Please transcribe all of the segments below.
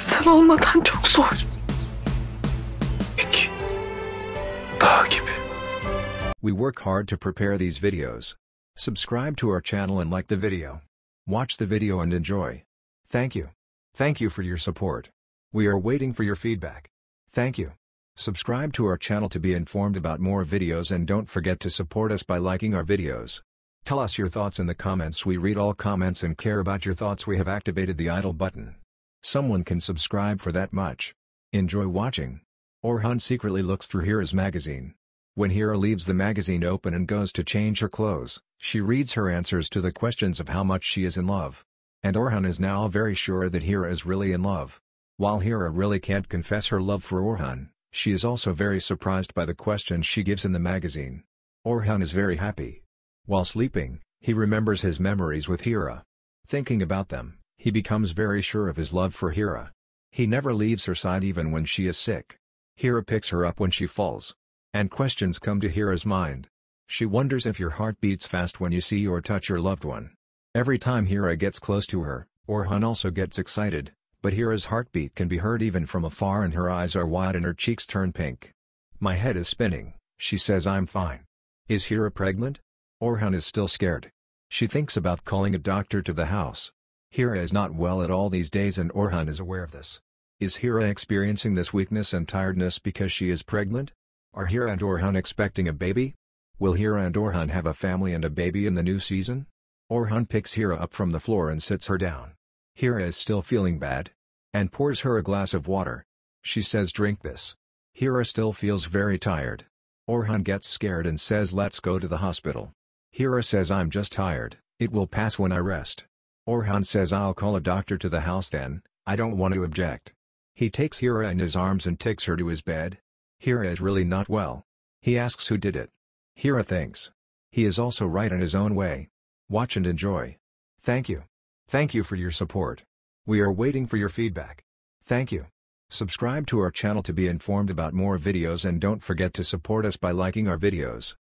Sen olmadan çok zor. Peki. gibi. We work hard to prepare these videos. Subscribe to our channel and like the video. Watch the video and enjoy. Thank you. Thank you for your support. We are waiting for your feedback. Thank you. Subscribe to our channel to be informed about more videos and don't forget to support us by liking our videos. Tell us your thoughts in the comments we read all comments and care about your thoughts we have activated the idle button. Someone can subscribe for that much. Enjoy watching. Orhan secretly looks through Hira's magazine. When Hira leaves the magazine open and goes to change her clothes, she reads her answers to the questions of how much she is in love. And Orhan is now very sure that Hira is really in love. While Hira really can't confess her love for Orhan, she is also very surprised by the questions she gives in the magazine. Orhan is very happy. While sleeping, he remembers his memories with Hira. Thinking about them, he becomes very sure of his love for Hira. He never leaves her side even when she is sick. Hira picks her up when she falls. And questions come to Hira's mind. She wonders if your heart beats fast when you see or touch your loved one. Every time Hira gets close to her, Orhan also gets excited, but Hira's heartbeat can be heard even from afar and her eyes are wide and her cheeks turn pink. My head is spinning, she says I'm fine. Is Hira pregnant? Orhan is still scared. She thinks about calling a doctor to the house, Hira is not well at all these days and Orhan is aware of this. Is Hira experiencing this weakness and tiredness because she is pregnant? Are Hira and Orhan expecting a baby? Will Hira and Orhan have a family and a baby in the new season? Orhan picks Hira up from the floor and sits her down. Hira is still feeling bad. And pours her a glass of water. She says drink this. Hira still feels very tired. Orhan gets scared and says let's go to the hospital. Hira says I'm just tired, it will pass when I rest. Orhan says I'll call a doctor to the house then, I don't want to object. He takes Hira in his arms and takes her to his bed. Hira is really not well. He asks who did it. Hira thinks. He is also right in his own way. Watch and enjoy. Thank you. Thank you for your support. We are waiting for your feedback. Thank you. Subscribe to our channel to be informed about more videos and don't forget to support us by liking our videos.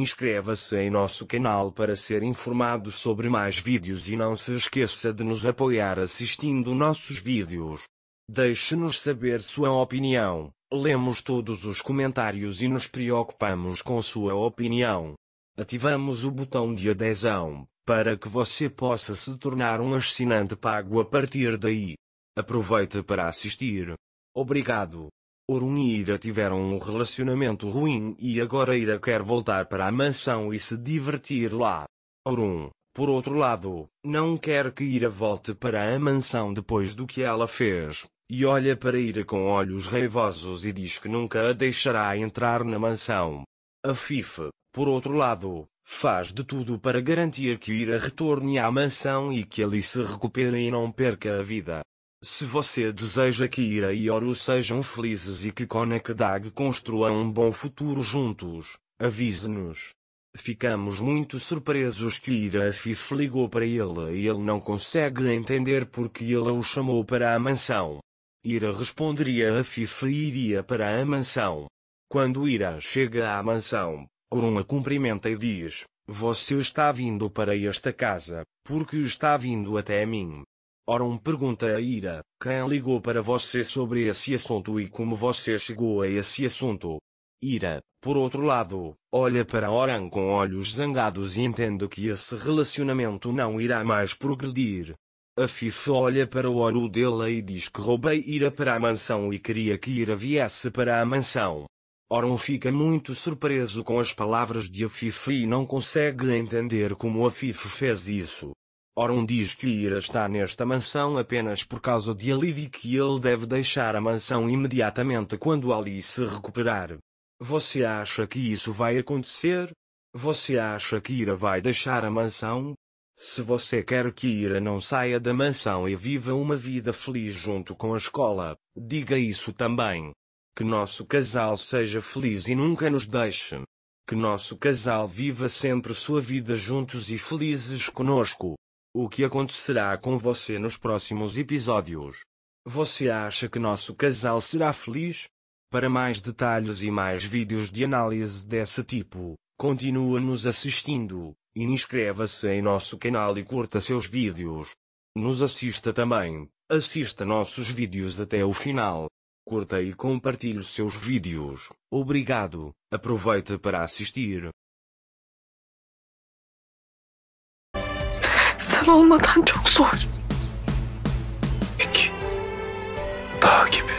inscreva-se em nosso canal para ser informado sobre mais vídeos e não se esqueça de nos apoiar assistindo nossos vídeos. Deixe-nos saber sua opinião, lemos todos os comentários e nos preocupamos com sua opinião. Ativamos o botão de adesão, para que você possa se tornar um assinante pago a partir daí. Aproveite para assistir. Obrigado. Orun e Ira tiveram um relacionamento ruim e agora Ira quer voltar para a mansão e se divertir lá. Orun, por outro lado, não quer que Ira volte para a mansão depois do que ela fez, e olha para Ira com olhos raivosos e diz que nunca a deixará entrar na mansão. A FIF, por outro lado, faz de tudo para garantir que Ira retorne à mansão e que ali se recupere e não perca a vida. Se você deseja que Ira e Oru sejam felizes e que Konakdag construam um bom futuro juntos, avise-nos. Ficamos muito surpresos que Ira Fif ligou para ele e ele não consegue entender porque ela o chamou para a mansão. Ira responderia a Fif e iria para a mansão. Quando Ira chega à mansão, Orun a cumprimenta e diz, Você está vindo para esta casa, porque está vindo até mim. Oron pergunta a Ira, quem ligou para você sobre esse assunto e como você chegou a esse assunto? Ira, por outro lado, olha para Oran com olhos zangados e entende que esse relacionamento não irá mais progredir. A Fifa olha para o ouro dela e diz que roubei Ira para a mansão e queria que Ira viesse para a mansão. Oron fica muito surpreso com as palavras de Afife e não consegue entender como Afife fez isso um diz que Ira está nesta mansão apenas por causa de Alid e que ele deve deixar a mansão imediatamente quando Ali se recuperar. Você acha que isso vai acontecer? Você acha que Ira vai deixar a mansão? Se você quer que Ira não saia da mansão e viva uma vida feliz junto com a escola, diga isso também. Que nosso casal seja feliz e nunca nos deixe. Que nosso casal viva sempre sua vida juntos e felizes conosco o que acontecerá com você nos próximos episódios. Você acha que nosso casal será feliz? Para mais detalhes e mais vídeos de análise desse tipo, continua nos assistindo, e inscreva-se em nosso canal e curta seus vídeos. Nos assista também, assista nossos vídeos até o final. Curta e compartilhe seus vídeos. Obrigado, aproveite para assistir. Sen olmadan çok zor. Peki. Dağ gibi.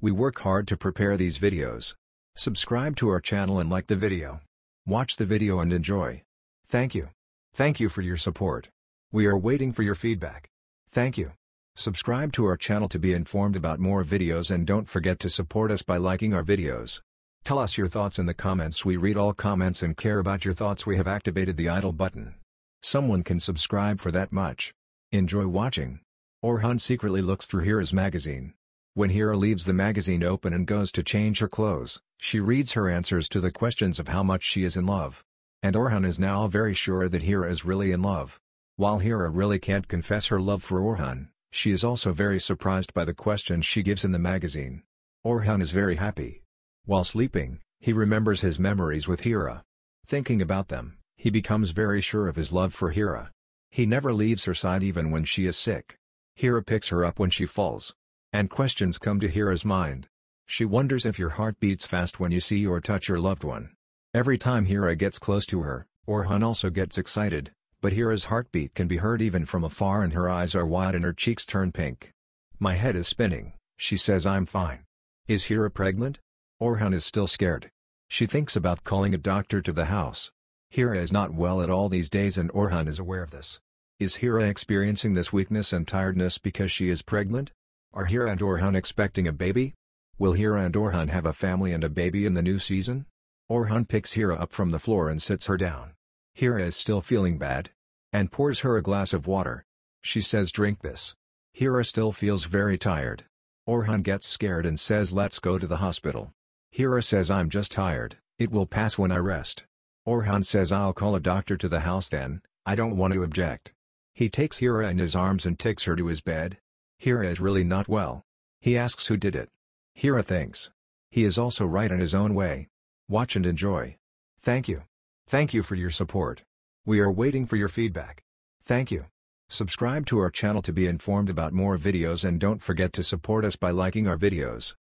We work hard to prepare these videos. Subscribe to our channel and like the video. Watch the video and enjoy. Thank you. Thank you for your support. We are waiting for your feedback. Thank you. Subscribe to our channel to be informed about more videos and don't forget to support us by liking our videos. Tell us your thoughts in the comments we read all comments and care about your thoughts we have activated the idle button. Someone can subscribe for that much. Enjoy watching. Orhan secretly looks through Hira's magazine. When Hira leaves the magazine open and goes to change her clothes, she reads her answers to the questions of how much she is in love. And Orhan is now very sure that Hira is really in love. While Hira really can't confess her love for Orhan, she is also very surprised by the questions she gives in the magazine. Orhan is very happy. While sleeping, he remembers his memories with Hira. Thinking about them, he becomes very sure of his love for Hira. He never leaves her side even when she is sick. Hira picks her up when she falls. And questions come to Hira's mind. She wonders if your heart beats fast when you see or touch your loved one. Every time Hira gets close to her, Orhan also gets excited, but Hira's heartbeat can be heard even from afar and her eyes are wide and her cheeks turn pink. My head is spinning, she says I'm fine. Is Hira pregnant? Orhan is still scared. She thinks about calling a doctor to the house, Hira is not well at all these days and Orhan is aware of this. Is Hira experiencing this weakness and tiredness because she is pregnant? Are Hira and Orhan expecting a baby? Will Hira and Orhan have a family and a baby in the new season? Orhan picks Hira up from the floor and sits her down. Hira is still feeling bad. And pours her a glass of water. She says drink this. Hira still feels very tired. Orhan gets scared and says let's go to the hospital. Hira says I'm just tired, it will pass when I rest. Orhan says I'll call a doctor to the house then, I don't want to object. He takes Hira in his arms and takes her to his bed. Hira is really not well. He asks who did it. Hira thinks. He is also right in his own way. Watch and enjoy. Thank you. Thank you for your support. We are waiting for your feedback. Thank you. Subscribe to our channel to be informed about more videos and don't forget to support us by liking our videos.